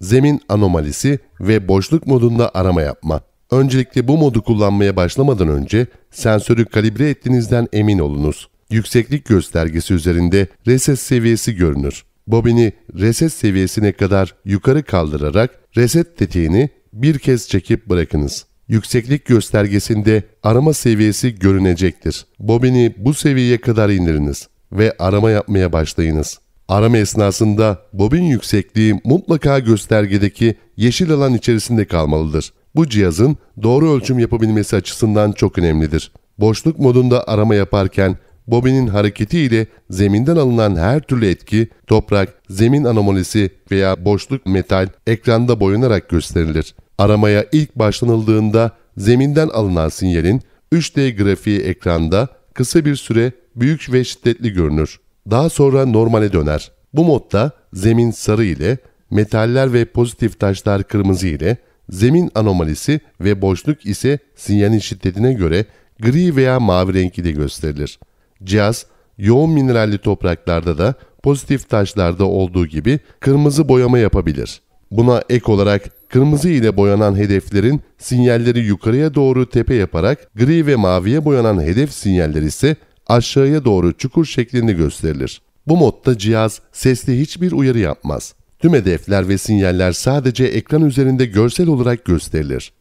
zemin anomalisi ve boşluk modunda arama yapma. Öncelikle bu modu kullanmaya başlamadan önce sensörü kalibre ettiğinizden emin olunuz. Yükseklik göstergesi üzerinde reset seviyesi görünür. Bobini reset seviyesine kadar yukarı kaldırarak reset tetiğini bir kez çekip bırakınız. Yükseklik göstergesinde arama seviyesi görünecektir. Bobini bu seviyeye kadar indiriniz ve arama yapmaya başlayınız. Arama esnasında bobin yüksekliği mutlaka göstergedeki yeşil alan içerisinde kalmalıdır. Bu cihazın doğru ölçüm yapabilmesi açısından çok önemlidir. Boşluk modunda arama yaparken bobinin hareketi ile zeminden alınan her türlü etki, toprak, zemin anomalisi veya boşluk metal ekranda boyunarak gösterilir. Aramaya ilk başlanıldığında zeminden alınan sinyalin 3D grafiği ekranda kısa bir süre büyük ve şiddetli görünür daha sonra normale döner. Bu modda zemin sarı ile, metaller ve pozitif taşlar kırmızı ile, zemin anomalisi ve boşluk ise sinyalin şiddetine göre gri veya mavi renk ile gösterilir. Cihaz, yoğun mineralli topraklarda da pozitif taşlarda olduğu gibi kırmızı boyama yapabilir. Buna ek olarak kırmızı ile boyanan hedeflerin sinyalleri yukarıya doğru tepe yaparak gri ve maviye boyanan hedef sinyalleri ise aşağıya doğru çukur şeklinde gösterilir. Bu modda cihaz sesli hiçbir uyarı yapmaz. Tüm hedefler ve sinyaller sadece ekran üzerinde görsel olarak gösterilir.